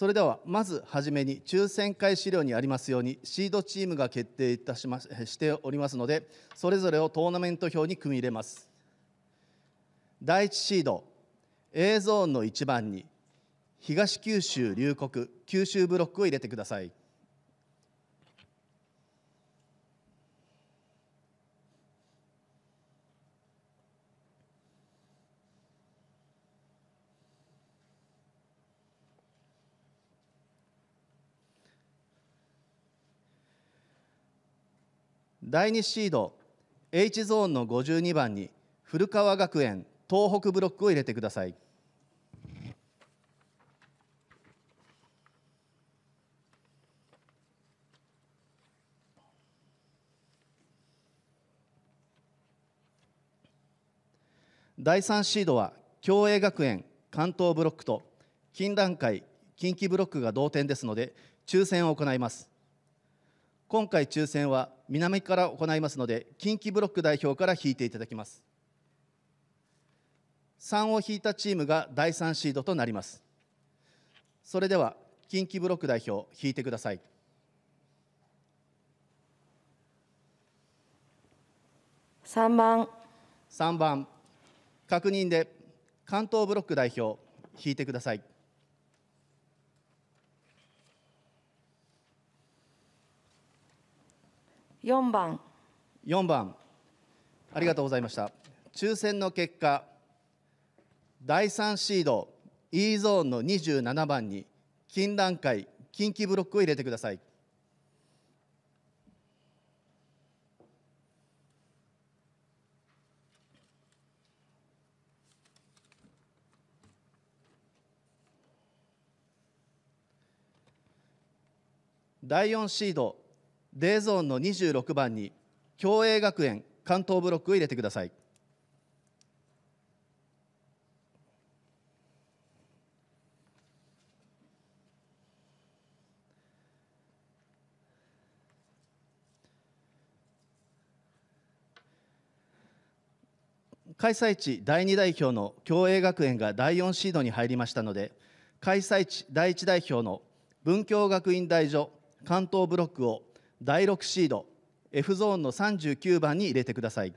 それではまずはじめに抽選会資料にありますようにシードチームが決定いたしましておりますのでそれぞれをトーナメント表に組み入れます第1シード A ゾーンの1番に東九州龍谷九州ブロックを入れてください第2シード H ゾーンの52番に古川学園東北ブロックを入れてください。第3シードは共栄学園関東ブロックと近段階近畿ブロックが同点ですので抽選を行います今回抽選は南から行いますので近畿ブロック代表から引いていただきます3を引いたチームが第3シードとなりますそれでは近畿ブロック代表引いてください3番3番確認で関東ブロック代表引いてください4番4番ありがとうございました抽選の結果第3シード E ゾーンの27番に近段階近畿ブロックを入れてください第4シードデーゾーンの26番に共栄学園関東ブロックを入れてください開催地第2代表の共栄学園が第4シードに入りましたので開催地第1代表の文教学院大所関東ブロックを第6シード F ゾーンの39番に入れてください。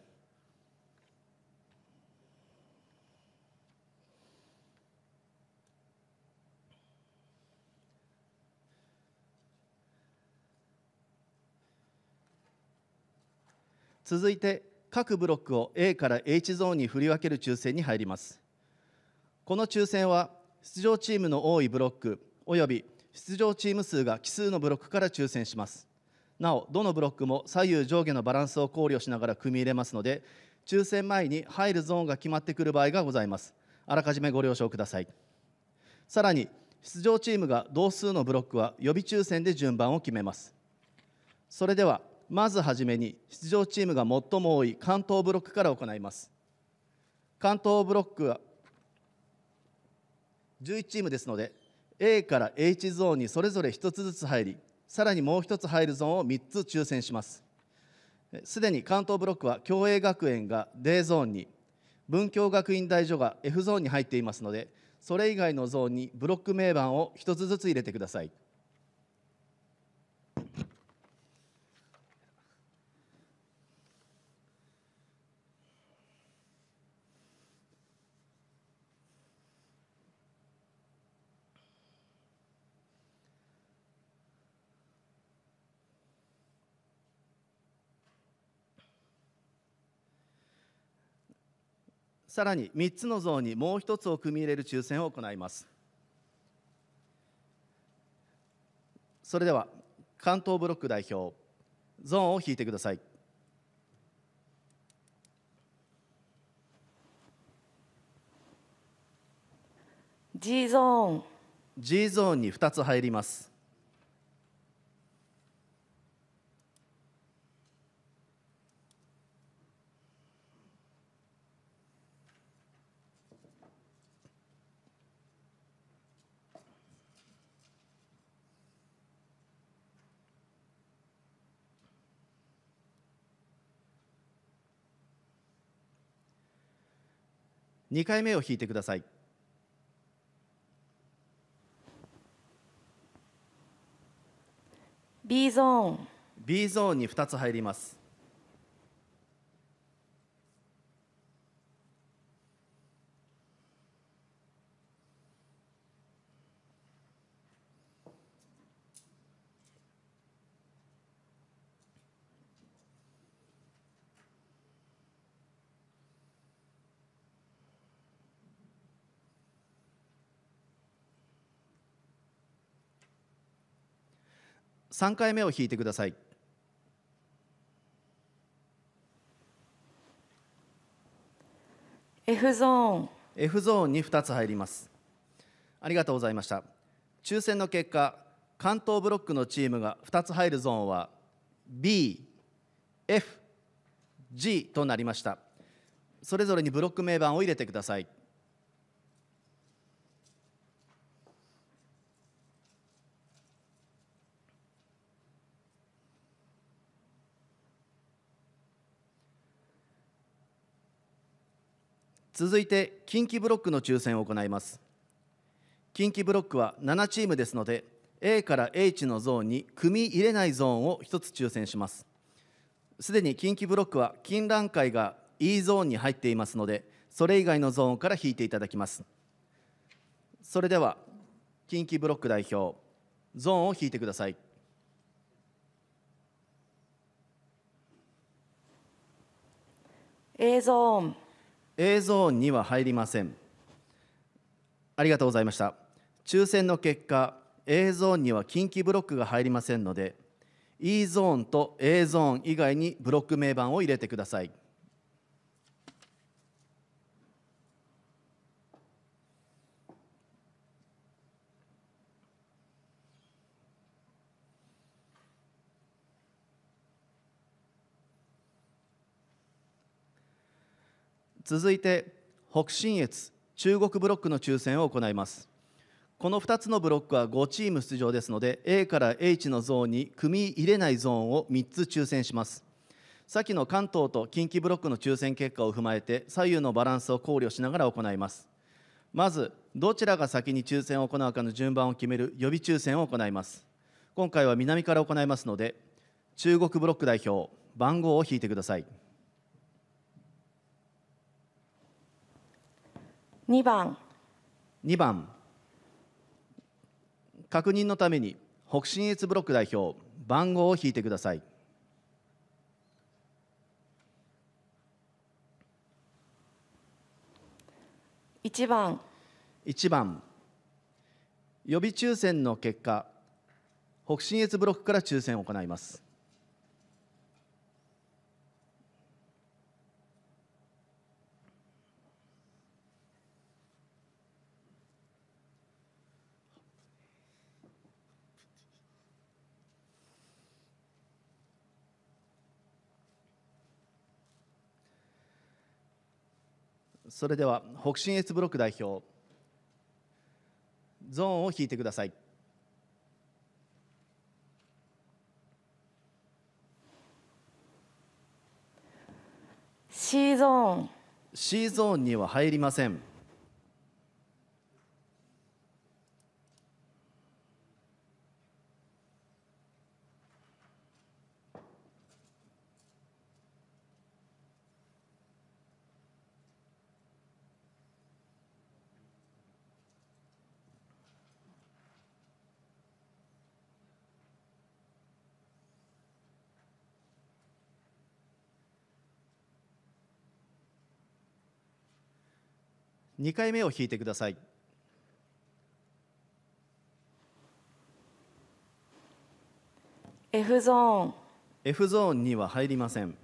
続いて各ブロックを A から H ゾーンに振り分ける抽選に入りますこの抽選は出場チームの多いブロックおよび出場チーム数が奇数のブロックから抽選しますなおどのブロックも左右上下のバランスを考慮しながら組み入れますので抽選前に入るゾーンが決まってくる場合がございますあらかじめご了承くださいさらに出場チームが同数のブロックは予備抽選で順番を決めますそれではまずはじめに出場チームが最も多い関東ブロックから行います関東ブロックは11チームですので A から H ゾーンにそれぞれ1つずつ入りさらにもう1つ入るゾーンを3つ抽選しますすでに関東ブロックは共栄学園が D ゾーンに文京学院大所が F ゾーンに入っていますのでそれ以外のゾーンにブロック名板を1つずつ入れてくださいさらに3つの像にもう1つを組み入れる抽選を行いますそれでは関東ブロック代表ゾーンを引いてください「G ゾーン」G ゾーンに2つ入ります2回目を弾いてください。B ゾーン B ゾーンに2つ入ります3回目を弾いてください。F ゾーン F ゾーンに2つ入りますありがとうございました抽選の結果関東ブロックのチームが2つ入るゾーンは BFG となりましたそれぞれにブロック名板を入れてください続いて近畿ブロックの抽選を行います近畿ブロックは7チームですので A から H のゾーンに組み入れないゾーンを1つ抽選しますすでに近畿ブロックは金覧会が E ゾーンに入っていますのでそれ以外のゾーンから引いていただきますそれでは近畿ブロック代表ゾーンを引いてください映像ン映像には入りませんありがとうございました抽選の結果 A ゾーンには近畿ブロックが入りませんので E ゾーンと A ゾーン以外にブロック名板を入れてください続いて北信越中国ブロックの抽選を行いますこの2つのブロックは5チーム出場ですので A から H のゾーンに組み入れないゾーンを3つ抽選します先の関東と近畿ブロックの抽選結果を踏まえて左右のバランスを考慮しながら行いますまずどちらが先に抽選を行うかの順番を決める予備抽選を行います今回は南から行いますので中国ブロック代表番号を引いてください2番2番確認のために北信越ブロック代表番号を引いてください1番1番予備抽選の結果北信越ブロックから抽選を行いますそれでは北信越ブロック代表ゾーンを引いてください。C ゾーン C ゾーンには入りません2回目を弾いてください。F ゾーン F ゾーンには入りません。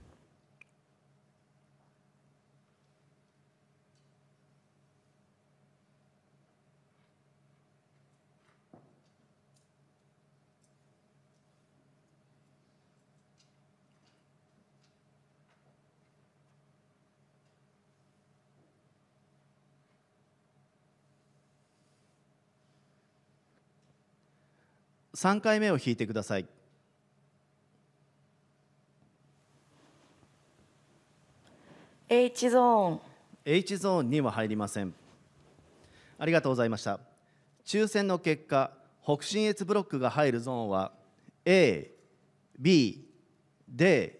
3回目を弾いてください。H ゾーン H ゾーンには入りませんありがとうございました抽選の結果北信越ブロックが入るゾーンは A、B、D、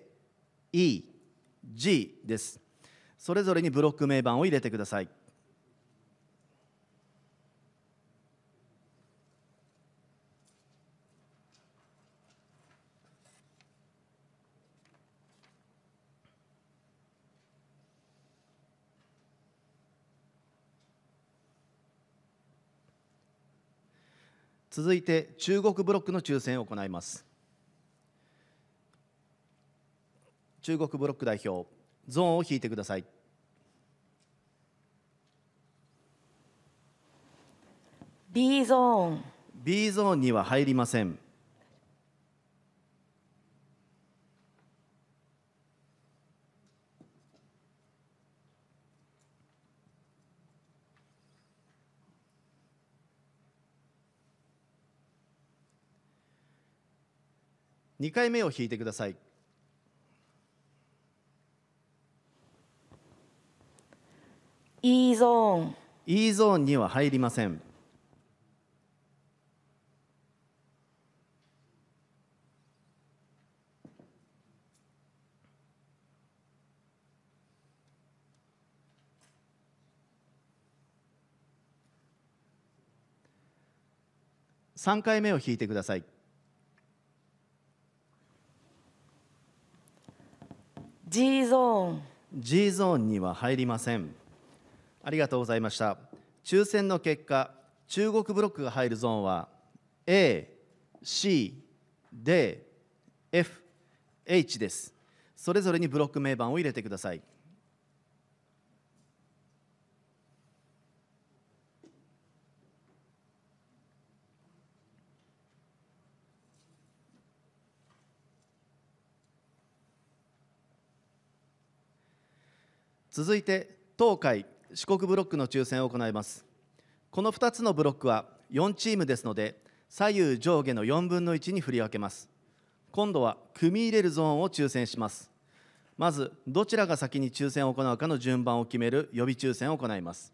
E、G ですそれぞれにブロック名板を入れてください続いて中国ブロックの抽選を行います中国ブロック代表ゾーンを引いてください「B ゾーン」「B ゾーン」には入りません2回目を弾いてください「E ゾーン」「E ゾーン」には入りません3回目を弾いてください。G ゾーン G ゾーンには入りませんありがとうございました抽選の結果中国ブロックが入るゾーンは ACDFH ですそれぞれにブロック名板を入れてください続いて東海四国ブロックの抽選を行いますこの2つのブロックは4チームですので左右上下の4分の1に振り分けます今度は組み入れるゾーンを抽選しますまずどちらが先に抽選を行うかの順番を決める予備抽選を行います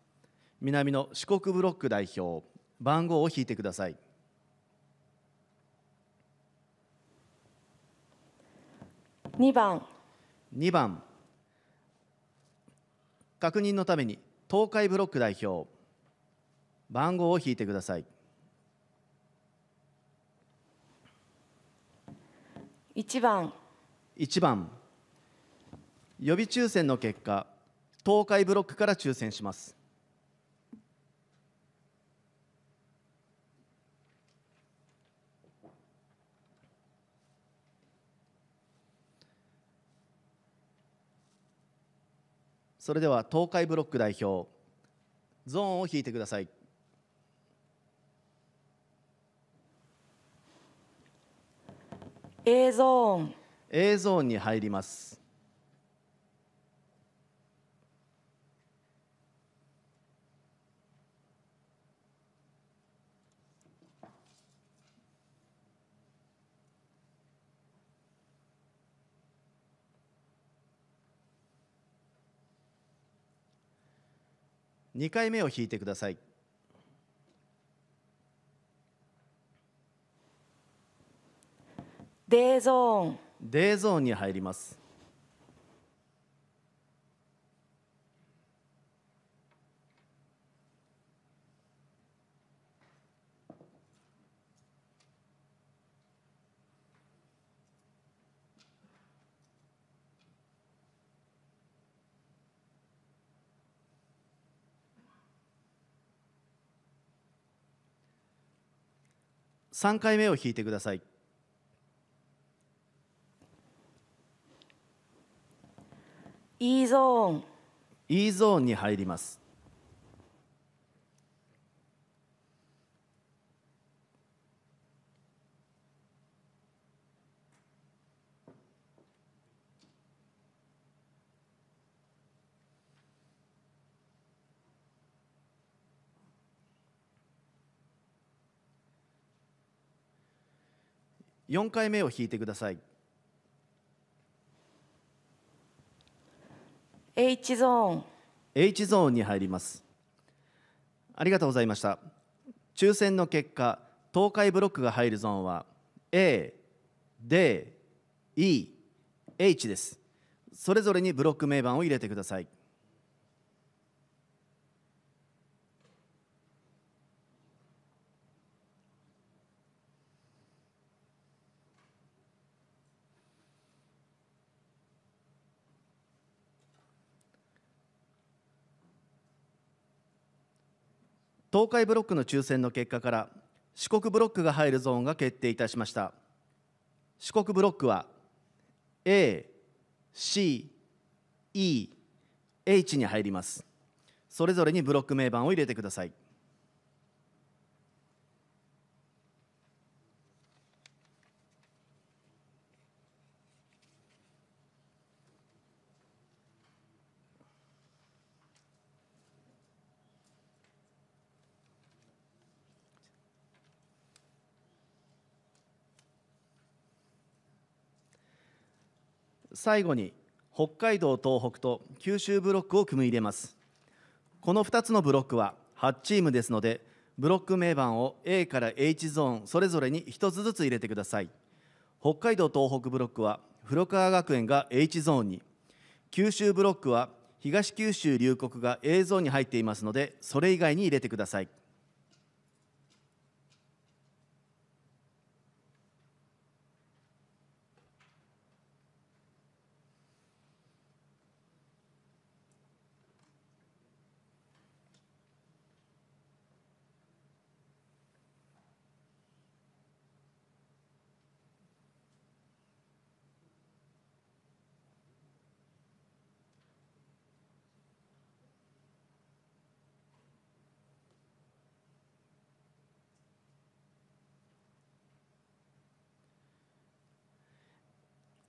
南の四国ブロック代表番号を引いてください2番2番確認のために東海ブロック代表番号を引いてください1番1番予備抽選の結果東海ブロックから抽選しますそれでは東海ブロック代表ゾーンを引いてください映像 A ゾーンに入ります2回目を弾いてください。デーゾーンデーゾーンに入ります3回目を弾いてください。E ゾーン E ゾーンに入ります4回目を弾いてください H ゾーン H ゾーンに入りますありがとうございました抽選の結果東海ブロックが入るゾーンは A、D、E、H ですそれぞれにブロック名盤を入れてください東海ブロックの抽選の結果から四国ブロックが入るゾーンが決定いたしました四国ブロックは ACEH に入りますそれぞれにブロック名板を入れてください最後に北海道東北と九州ブロックを組み入れますこの2つのブロックは8チームですのでブロック名板を A から H ゾーンそれぞれに1つずつ入れてください北海道東北ブロックは古川学園が H ゾーンに九州ブロックは東九州龍谷が A ゾーンに入っていますのでそれ以外に入れてください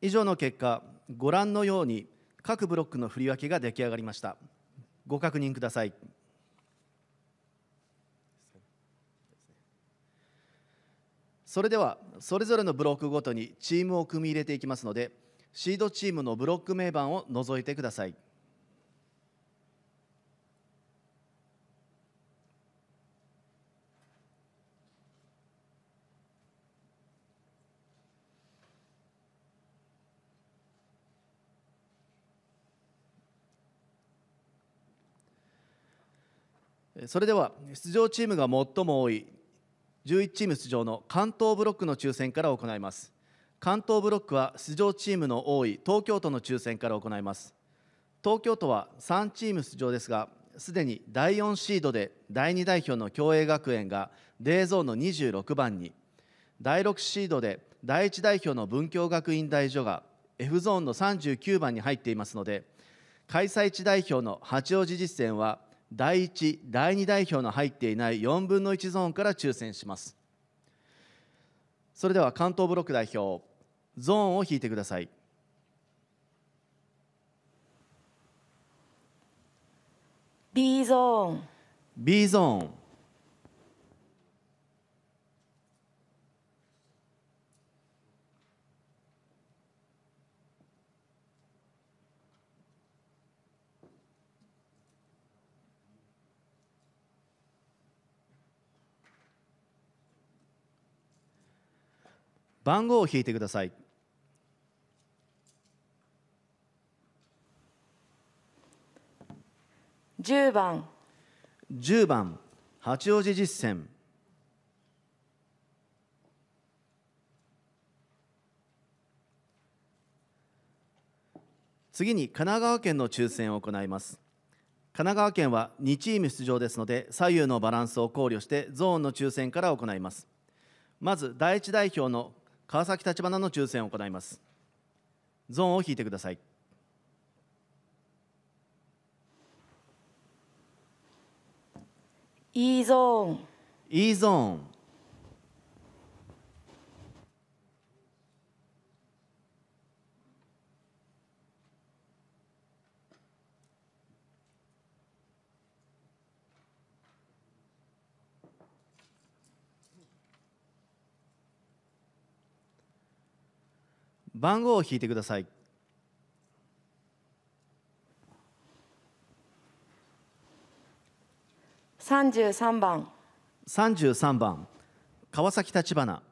以上の結果ご覧のように各ブロックの振り分けが出来上がりましたご確認くださいそれではそれぞれのブロックごとにチームを組み入れていきますのでシードチームのブロック名板を除いてくださいそれでは出場チームが最も多い11チーム出場の関東ブロックの抽選から行います関東ブロックは出場チームの多い東京都の抽選から行います東京都は3チーム出場ですがすでに第4シードで第2代表の共栄学園がデーゾーンの26番に第6シードで第1代表の文京学院大所が F ゾーンの39番に入っていますので開催地代表の八王子実践は第1第2代表の入っていない4分の1ゾーンから抽選しますそれでは関東ブロック代表ゾーンを引いてください「B ゾーン」「B ゾーン」番号を引いてください10番10番八王子実践次に神奈川県の抽選を行います神奈川県は2チーム出場ですので左右のバランスを考慮してゾーンの抽選から行いますまず第一代表の川崎立花の抽選を行いますゾーンを引いてくださいいいゾーン E ゾーン番号を引いてください33番33番川崎立花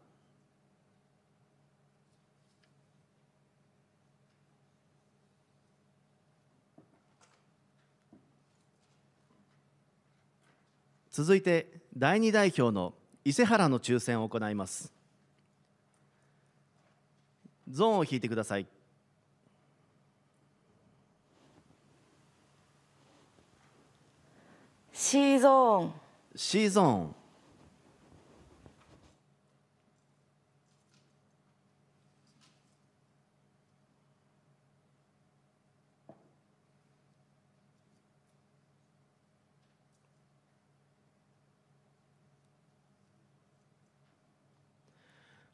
続いて第2代表の伊勢原の抽選を行いますゾーンを引いてくださいシーゾーンシーゾーン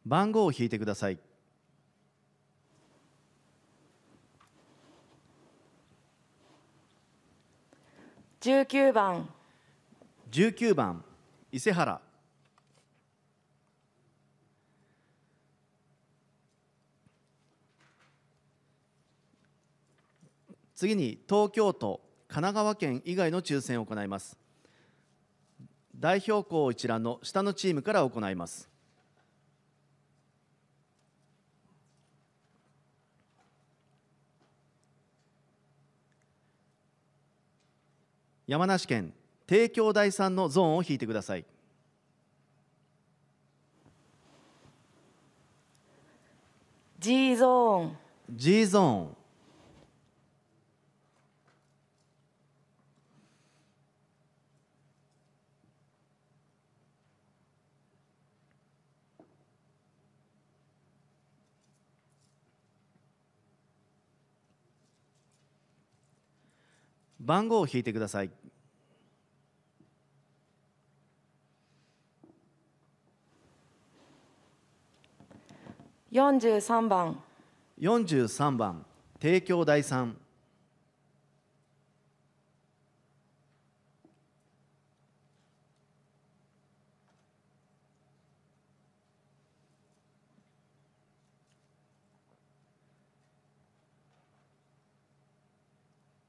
番号を引いてください19番19番伊勢原次に東京都神奈川県以外の抽選を行います代表校一覧の下のチームから行います山梨県帝京第3のゾーンを引いてください「G ゾーン」「G ゾーン」番号を引いてください43番43番帝京第三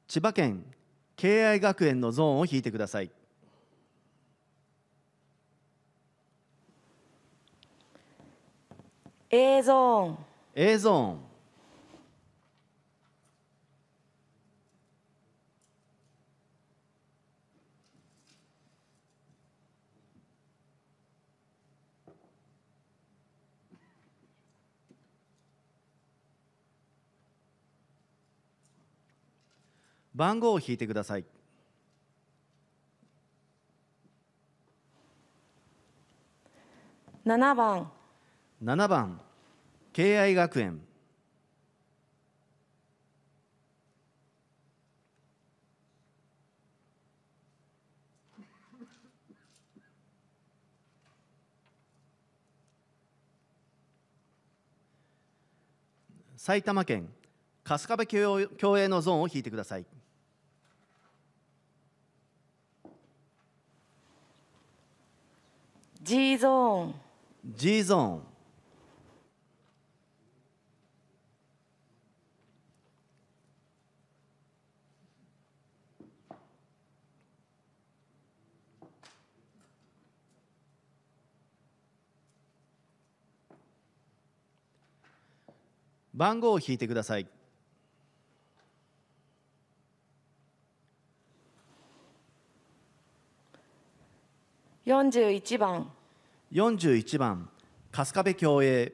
千葉県敬愛学園のゾーンを引いてくださいゾ映像 A ゾーン番号を引いてください7番7番敬愛学園埼玉県春日部共栄のゾーンを引いてください。G ゾーン G ゾーン番号を引いてください。41番41番春日部共栄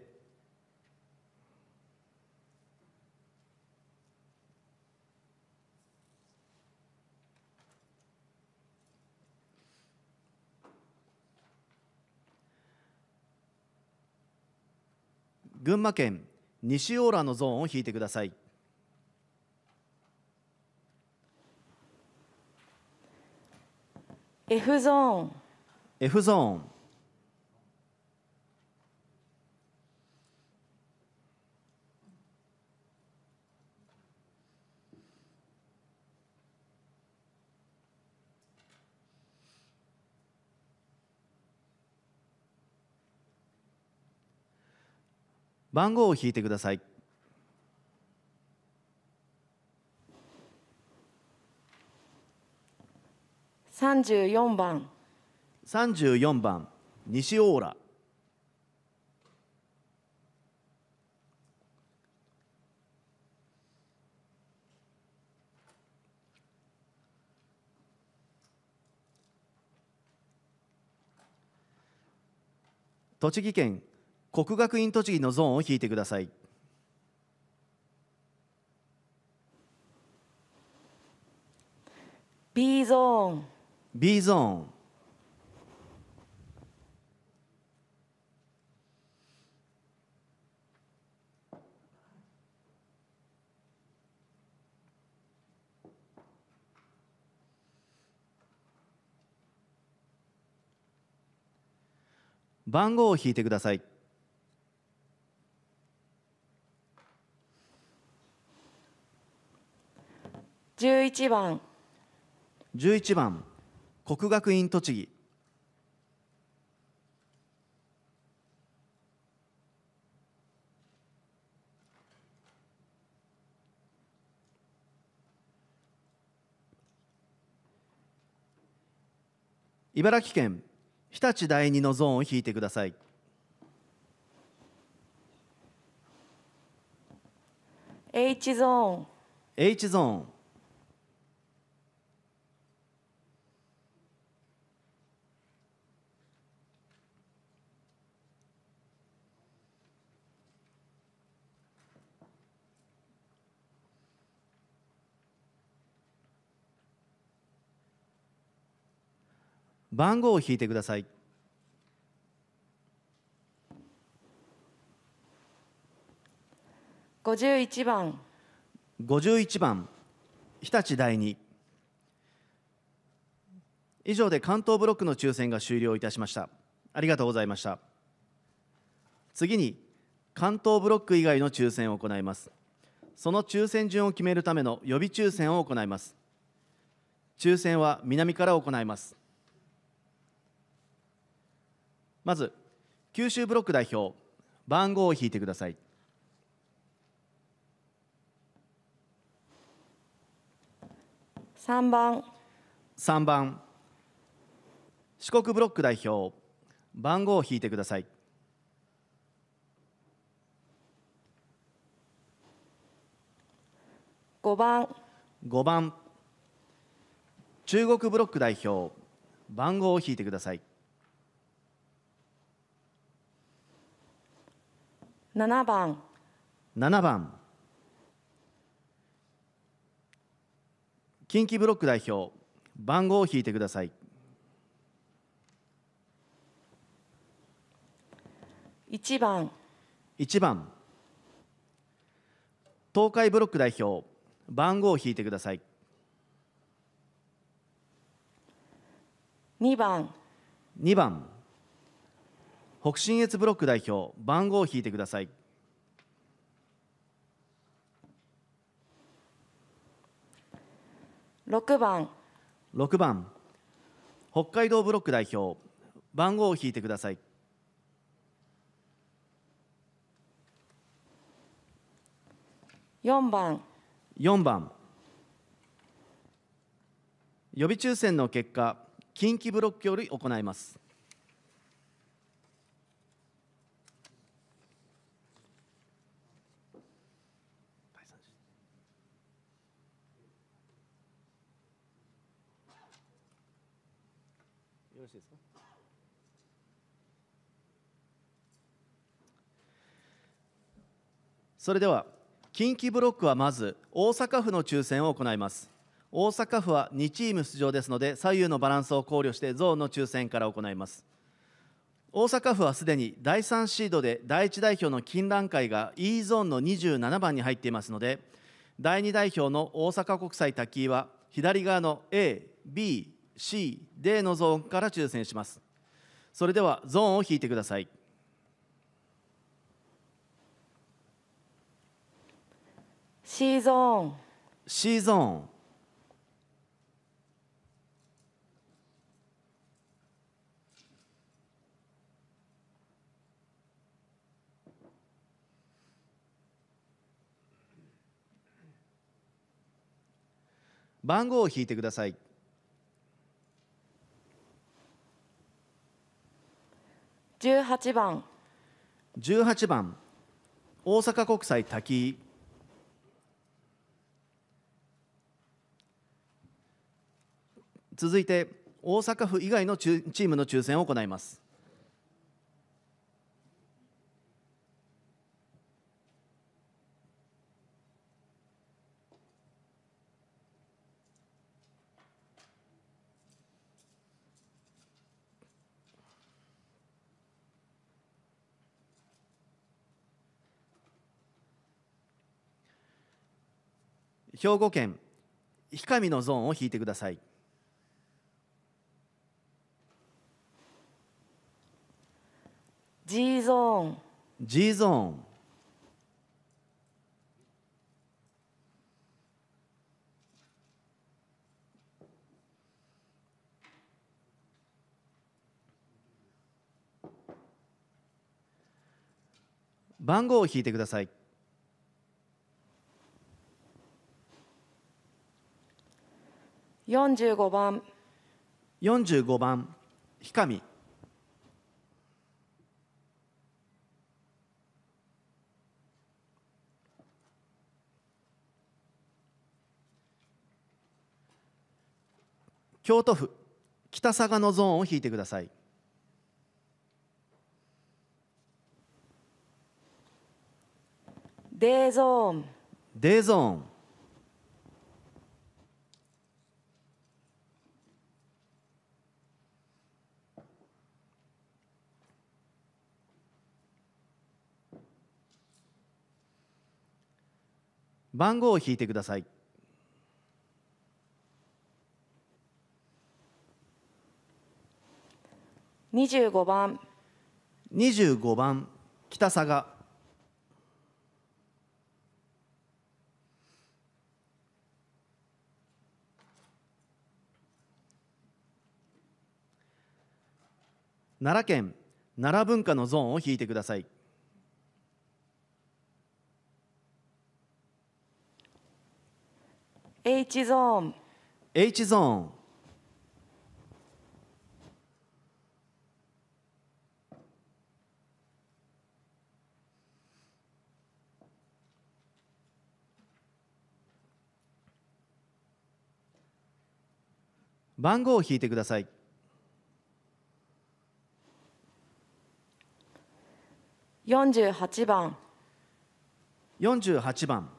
群馬県西オーラのゾーンを引いてください「F ゾーン」F ゾーン番号を引いてください。34番34番西オーラ栃木県国学院栃木のゾーンを引いてください。B ゾーン B ゾーン番号を引いてください11番11番国学院栃木茨城県日立第二のゾーンを引いてください「H ゾーン」「H ゾーン」番号を引いてください51番51番日立第2以上で関東ブロックの抽選が終了いたしましたありがとうございました次に関東ブロック以外の抽選を行いますその抽選順を決めるための予備抽選を行います抽選は南から行いますまず九州ブロック代表番号を引いてください3番3番四国ブロック代表番号を引いてください5番5番中国ブロック代表番号を引いてください7番七番近畿ブロック代表番号を引いてください一番1番東海ブロック代表番号を引いてください2番2番北信越ブロック代表番号を引いてください6番6番北海道ブロック代表番号を引いてください4番4番予備抽選の結果近畿ブロックより行いますそれでは近畿ブロックはまず大阪府の抽選を行います大阪府は2チーム出場ですので左右のバランスを考慮してゾーンの抽選から行います大阪府はすでに第3シードで第1代表の金蘭会が E ゾーンの27番に入っていますので第2代表の大阪国際滝井は左側の ABCD のゾーンから抽選しますそれではゾーンを引いてくださいシーゾーンシーゾーン番号を引いてください18番18番大阪国際滝井続いて大阪府以外のチームの抽選を行います兵庫県氷上のゾーンを引いてください。G ゾーン G ゾーン番号を引いてください45番45番氷上京都府北佐賀のゾーンを引いてくださいデゾーンデゾーン番号を引いてください25番25番北佐賀奈良県奈良文化のゾーンを引いてください。H ゾーン H ゾーン番号を引いてください48番48番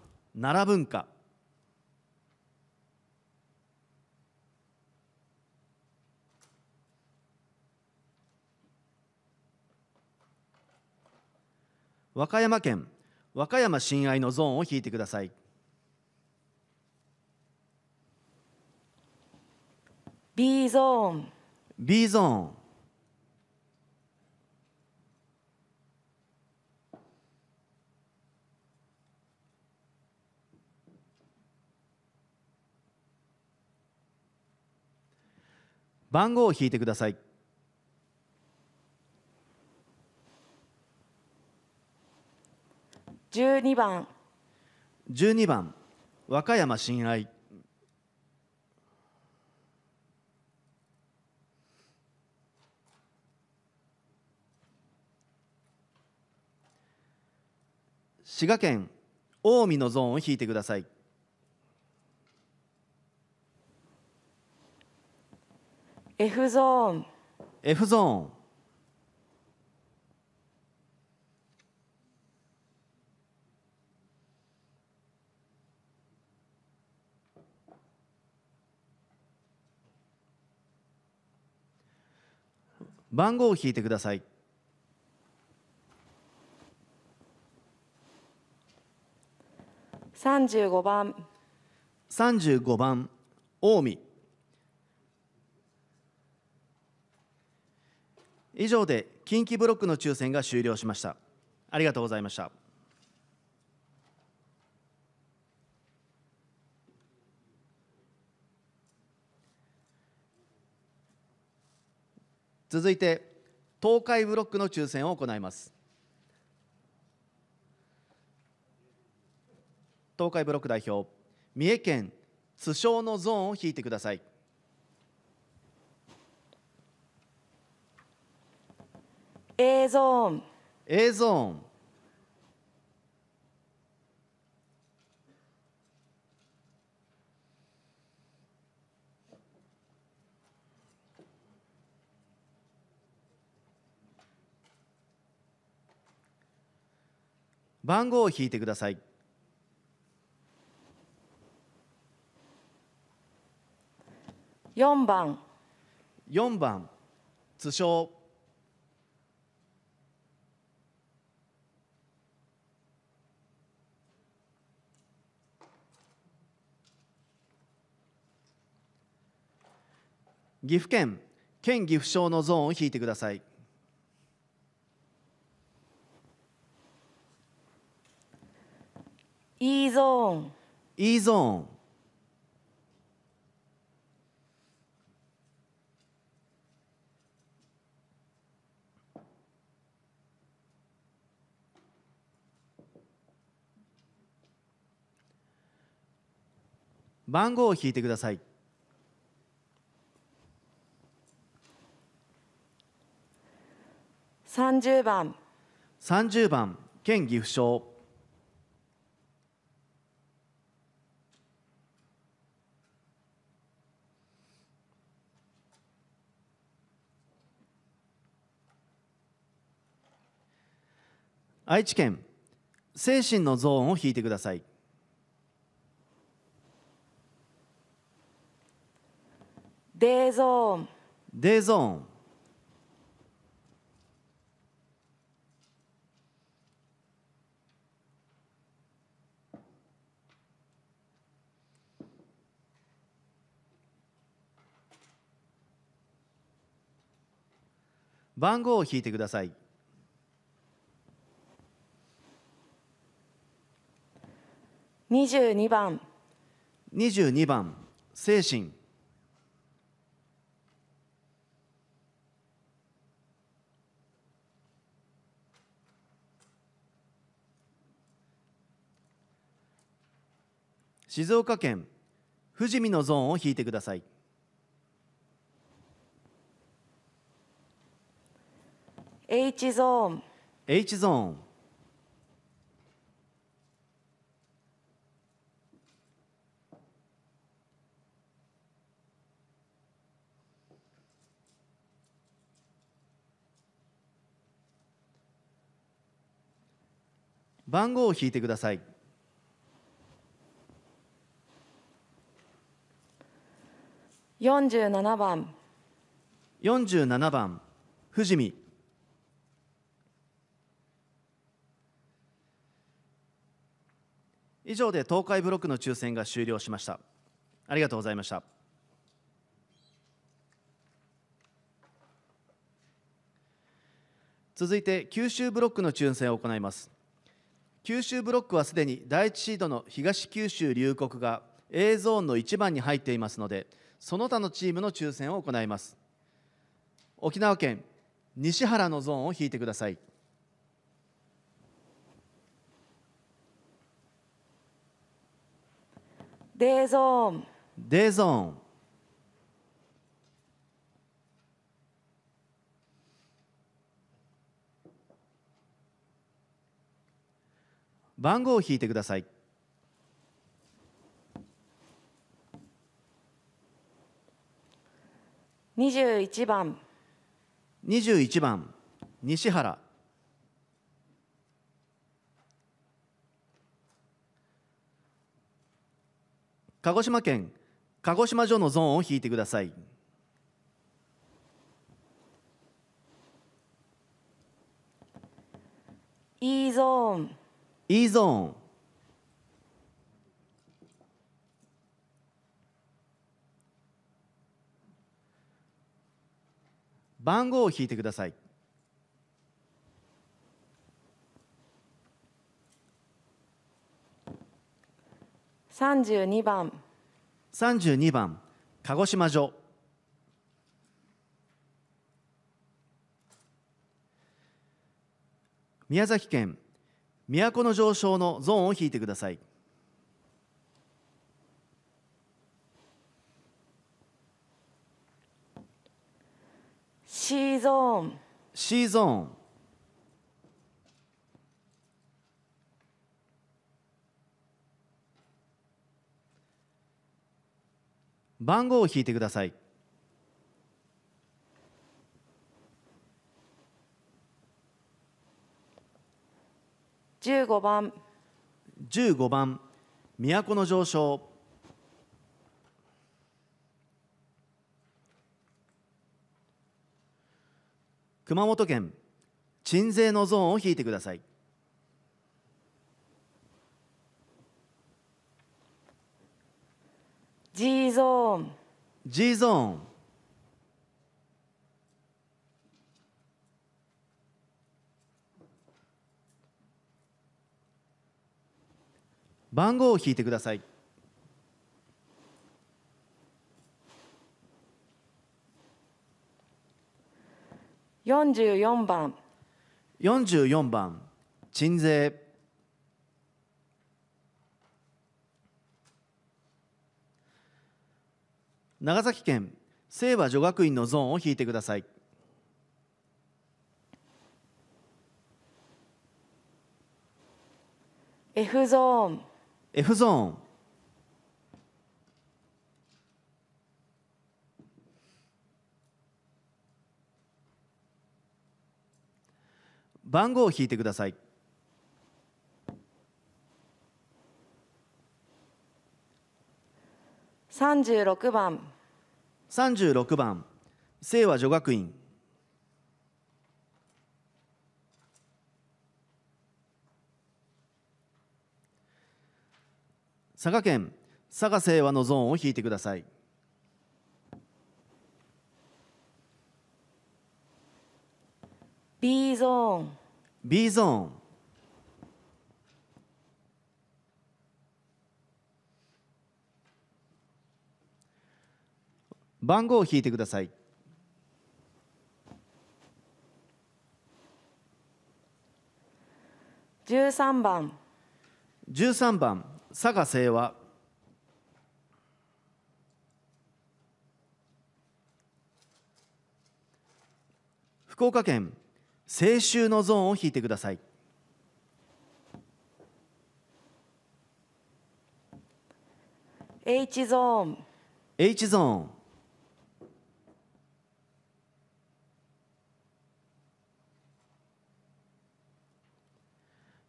奈良文化和歌山県和歌山親愛のゾーンを引いてください B ゾーン B ゾーン番号を引いてください12番12番和歌山信愛滋賀県近江のゾーンを引いてください「F ゾーン」F ゾーン番号を引いてください。三十五番三十五番近江以上で近畿ブロックの抽選が終了しましたありがとうございました続いて東海ブロックの抽選を行います東海ブロック代表三重県津商のゾーンを引いてください映像映像番号を引いてください4番四番通称岐阜県県岐阜省のゾーンを引いてください「E ゾーン」「E ゾーン」番号を引いてください30番30番県岐阜省愛知県精神のゾーンを引いてくださいデーゾーンデーゾーン番号を引いてください22番22番精神静岡県富士見のゾーンを引いてください「H ゾーン」「H ゾーン」番号を引いてください。47番47番富士見以上で東海ブロックの抽選が終了しましたありがとうございました続いて九州ブロックの抽選を行います九州ブロックはすでに第一シードの東九州龍谷が A ゾーンの1番に入っていますのでその他のチームの抽選を行います沖縄県西原のゾーンを引いてくださいデゾーンデゾーン番号を引いてください21番21番西原鹿児島県鹿児島城のゾーンを引いてください E ゾーン E ゾーン番号を引いてください32番32番鹿児島城宮崎県都城省のゾーンを引いてください C ゾーンーゾーン番号を引いてください十五番15番都の上昇熊本県鎮西のゾーンを引いてください「G ゾーン」「G ゾーン」番号を引いてください44番44番鎮西長崎県聖和女学院のゾーンを引いてください「F ゾーン」F ゾーン番号を引いてください36番36番清和女学院佐賀県佐賀清和のゾーンを引いてください B ゾーン B ゾーン番号を引いてください13番13番佐賀清和福岡県青春のゾーンを引いてください「H ゾーン」H ゾーン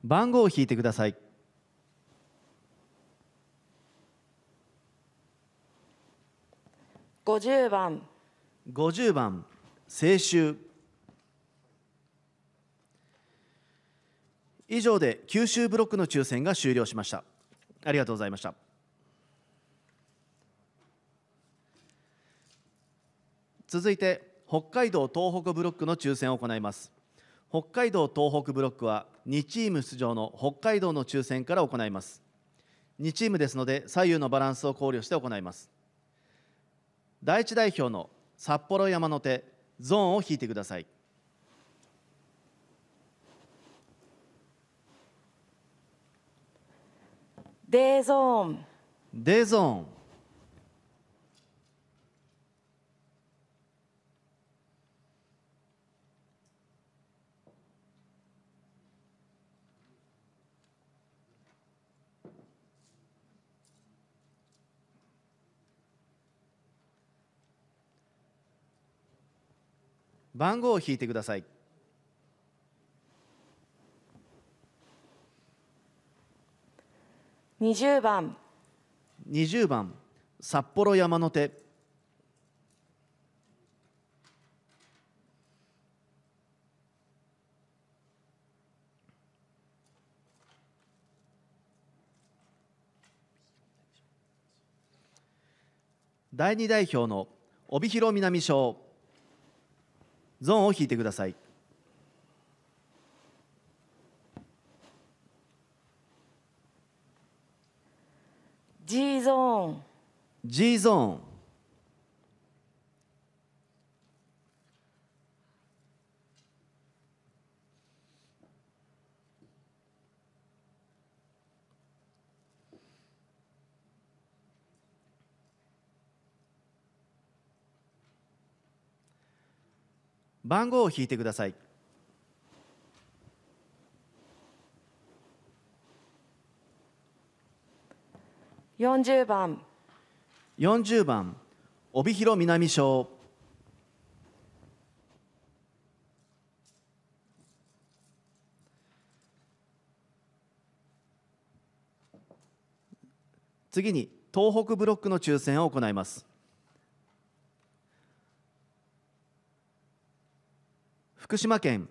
番号を引いてください50番50番青春以上で九州ブロックの抽選が終了しましたありがとうございました続いて北海道東北ブロックの抽選を行います北海道東北ブロックは2チーム出場の北海道の抽選から行います2チームですので左右のバランスを考慮して行います第一代表の札幌山の手ゾーンを引いてくださいデーゾーンデーゾーン番号を引いてください。20番20番札幌山の手第2代表の帯広南小ゾーンを引いてください。G ゾーン G ゾーン番号を引いてください。40番40番帯広南小次に東北ブロックの抽選を行います福島県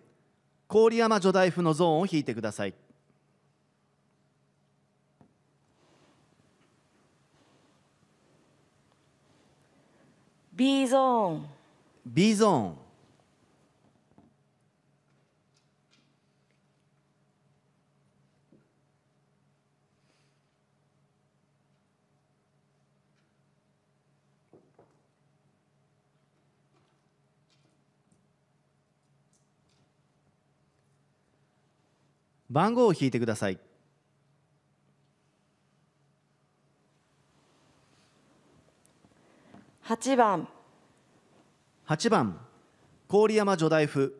郡山女大府のゾーンを引いてください B ゾーン B ゾーン番号を引いてください8番八番郡山女大夫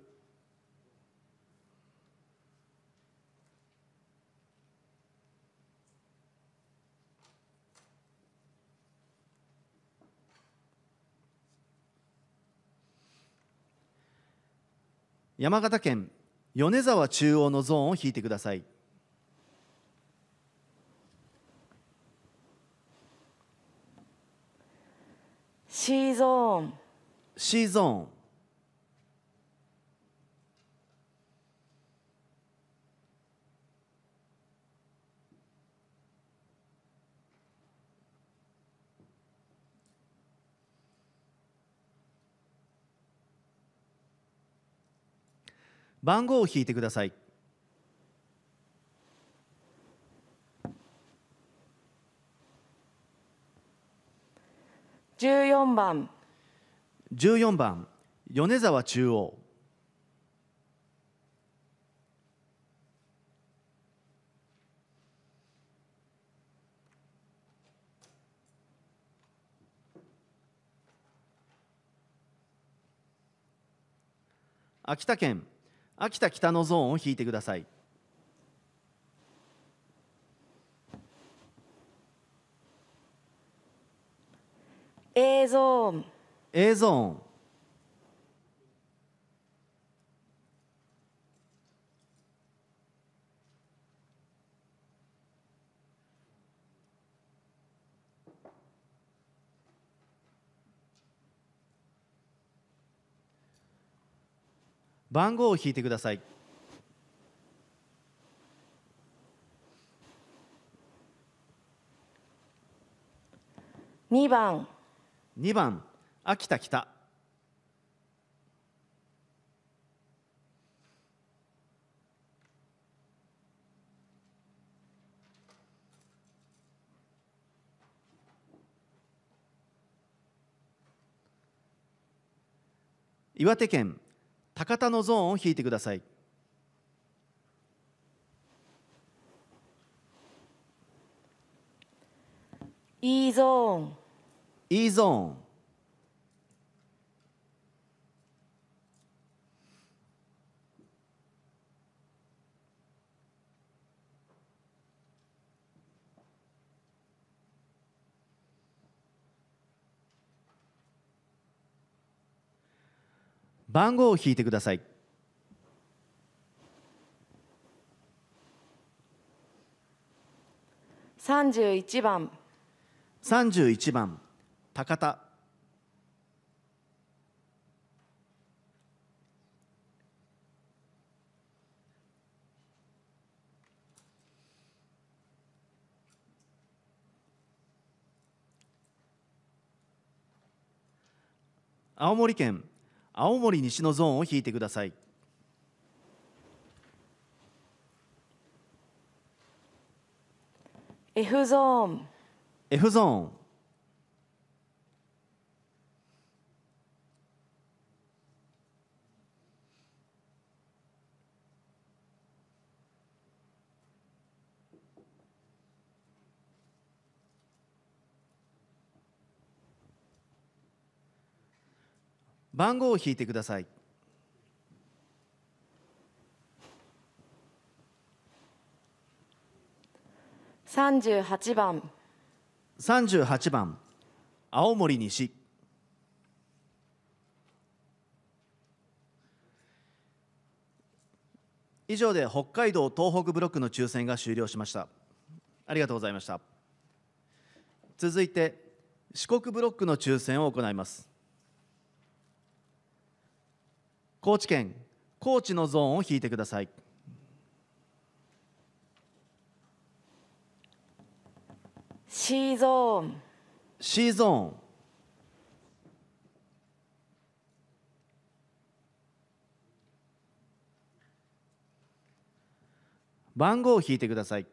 山形県米沢中央のゾーンを引いてください。C ゾーン C ゾーン番号を引いてください。14番14番米沢中央秋田県秋田北のゾーンを引いてください。A ゾーン A ゾーン番号を引いてください。2番2番秋田北岩手県高田のゾーンを引いてください。E ゾーン E ゾーン番号を引いてください31番31番高田青森県青森西のゾーンを引いてください。F ゾーン F ゾーン番号を引いてください38番38番青森西以上で北海道東北ブロックの抽選が終了しましたありがとうございました続いて四国ブロックの抽選を行います高知県高知のゾーンを引いてください「C ゾーン」「C ゾーン」番号を引いてください。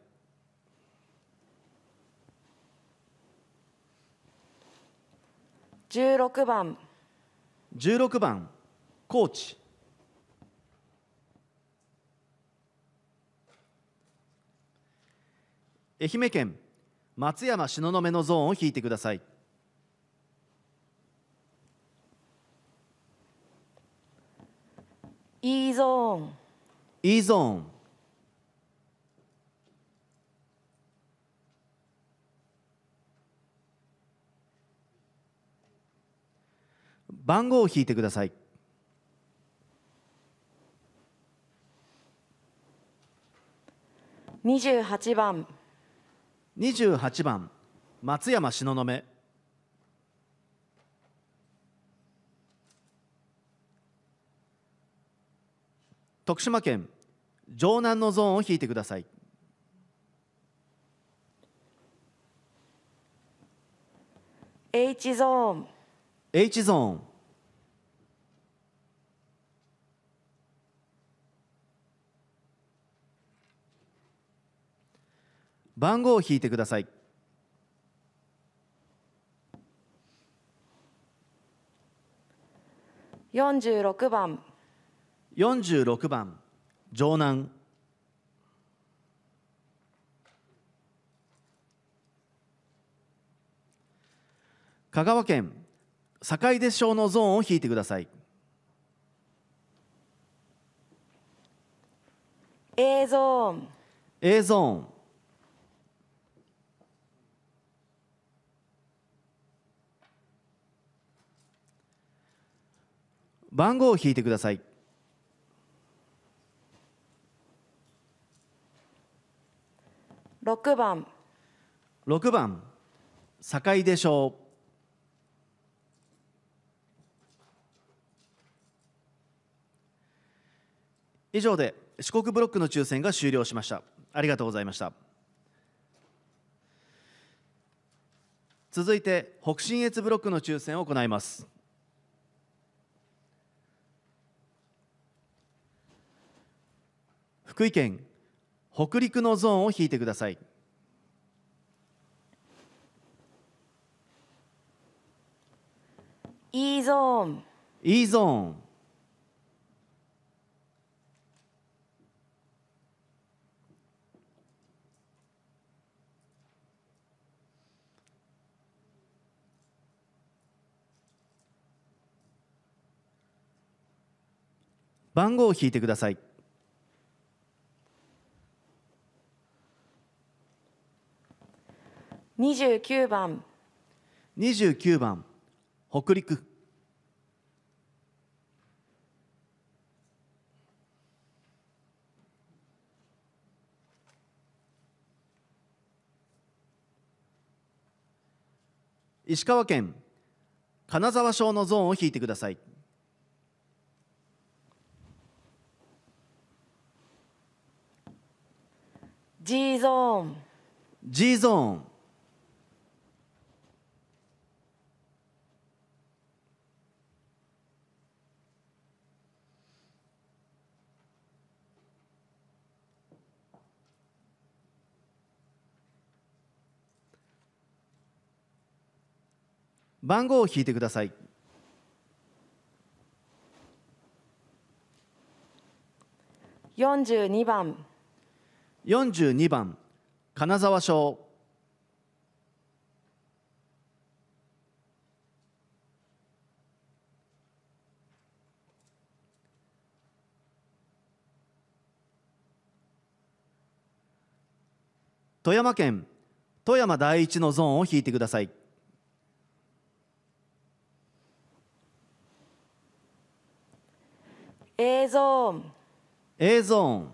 16番16番コーチ愛媛県松山東雲のゾーンを引いてください「E ゾーン」「E ゾーン」番号を引いてください。28番28番松山東雲徳島県城南のゾーンを引いてください H ゾーン H ゾーン番号を引いてください46番46番城南香川県坂出小のゾーンを引いてください映像。映像。番号を引いてください6番6番堺でしょう以上で四国ブロックの抽選が終了しましたありがとうございました続いて北信越ブロックの抽選を行います福井県北陸のゾーンを引いてください「E ゾーン」「E ゾーン」番号を引いてください。29番29番北陸石川県金沢省のゾーンを引いてください「G ゾーン」「G ゾーン」番号を引いてください42番42番金沢賞富山県富山第一のゾーンを引いてください A ゾーン A ゾーン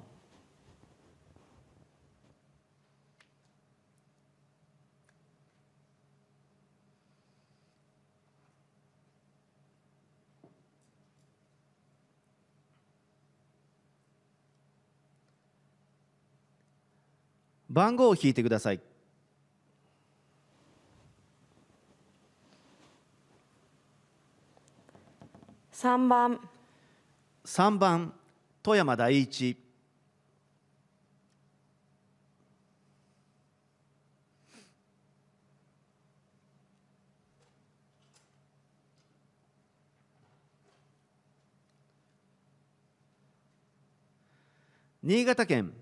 番号を引いてください3番3番富山第一新潟県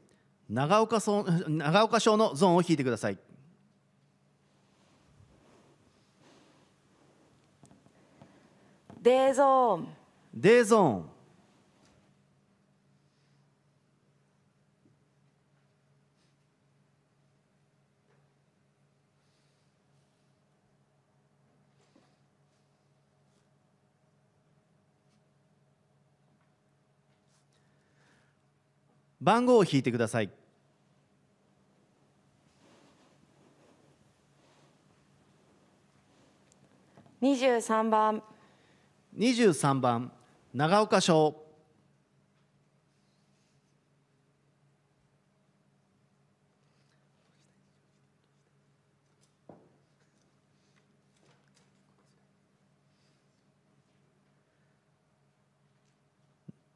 長岡そ 長岡省のゾーンを引いてください。デーゾーン。デーゾーン。番号を引いてください23番23番長岡賞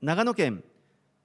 長野県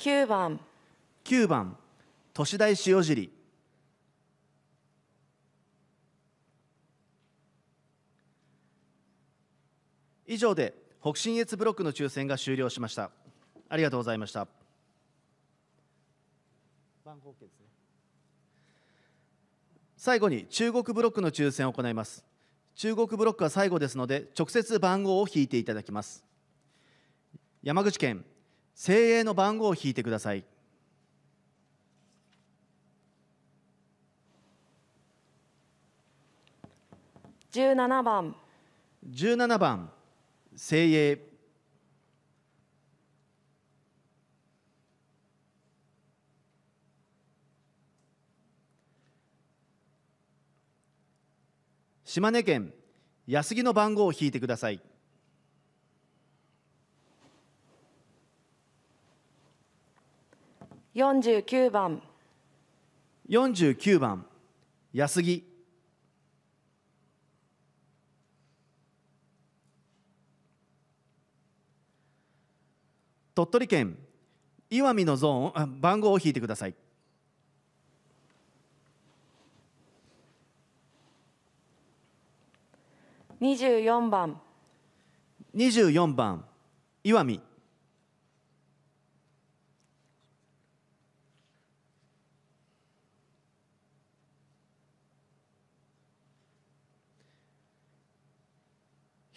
9番九番都市大塩尻以上で北信越ブロックの抽選が終了しましたありがとうございました最後に中国ブロックの抽選を行います中国ブロックは最後ですので直接番号を引いていただきます山口県精鋭の番号を引いてください17番17番精鋭島根県安来の番号を引いてください49番49番安木鳥取県石見のゾーン番号を引いてください24番24番石見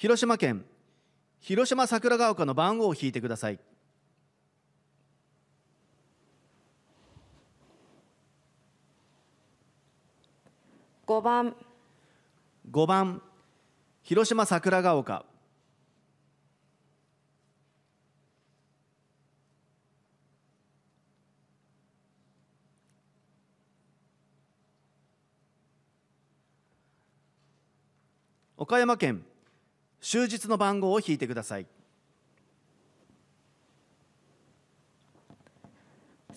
広島県広島桜ヶ丘の番号を引いてください。五番五番広島桜ヶ丘岡山県終日の番号を引いてください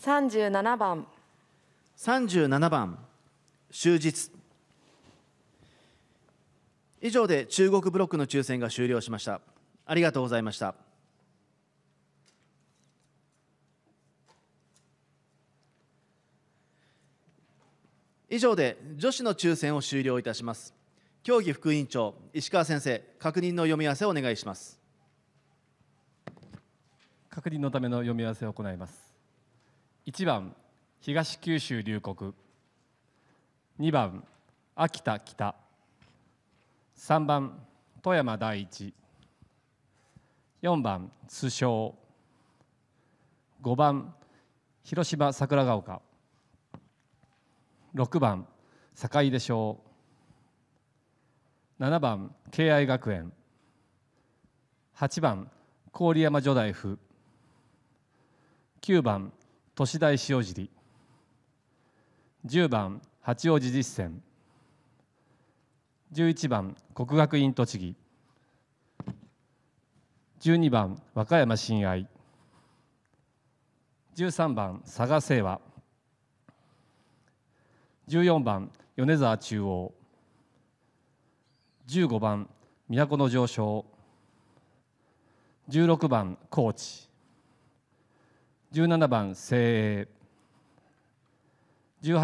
37番37番終日以上で中国ブロックの抽選が終了しましたありがとうございました以上で女子の抽選を終了いたします競技副委員長石川先生確認の読み合わせをお願いします確認のための読み合わせを行います1番東九州龍谷2番秋田北3番富山第一4番通称5番広島桜ヶ丘6番坂出賞7番敬愛学園8番郡山女大夫9番都市大塩尻10番八王子実践11番国学院栃木12番和歌山親愛13番佐賀清和14番米沢中央15番都の上昇16番高知17番精鋭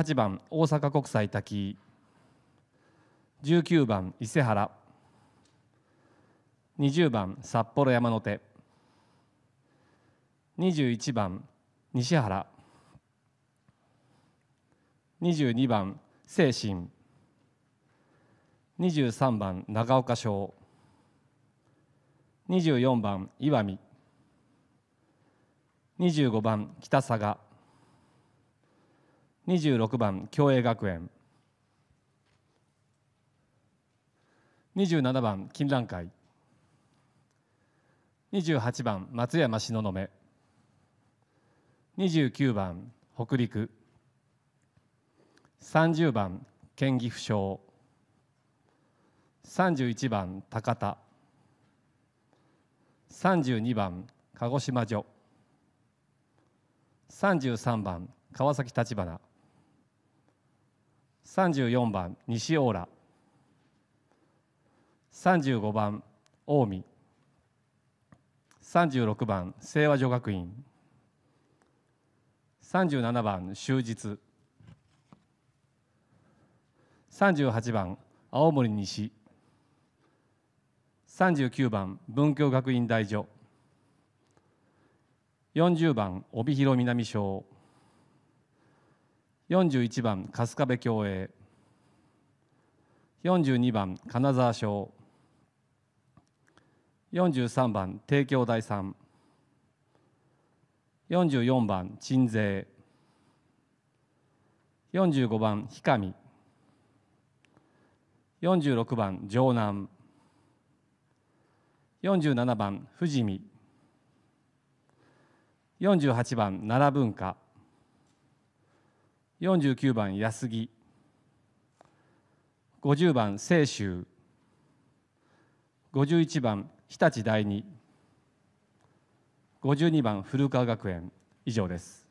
18番大阪国際滝19番伊勢原20番札幌山手21番西原22番精神23番長岡賞24番岩見25番北佐賀26番共栄学園27番金蘭会28番松山東雲29番北陸30番県岐阜省31番高田32番鹿児島城33番川崎立花34番西オーラ35番近江36番清和女学院37番終日38番青森西39番文教学院大所40番帯広南小41番春日部共栄42番金沢小43番帝京第三44番鎮西45番氷上46番城南47番富士見48番奈良文化49番安木50番清州51番日立第二52番古川学園以上です。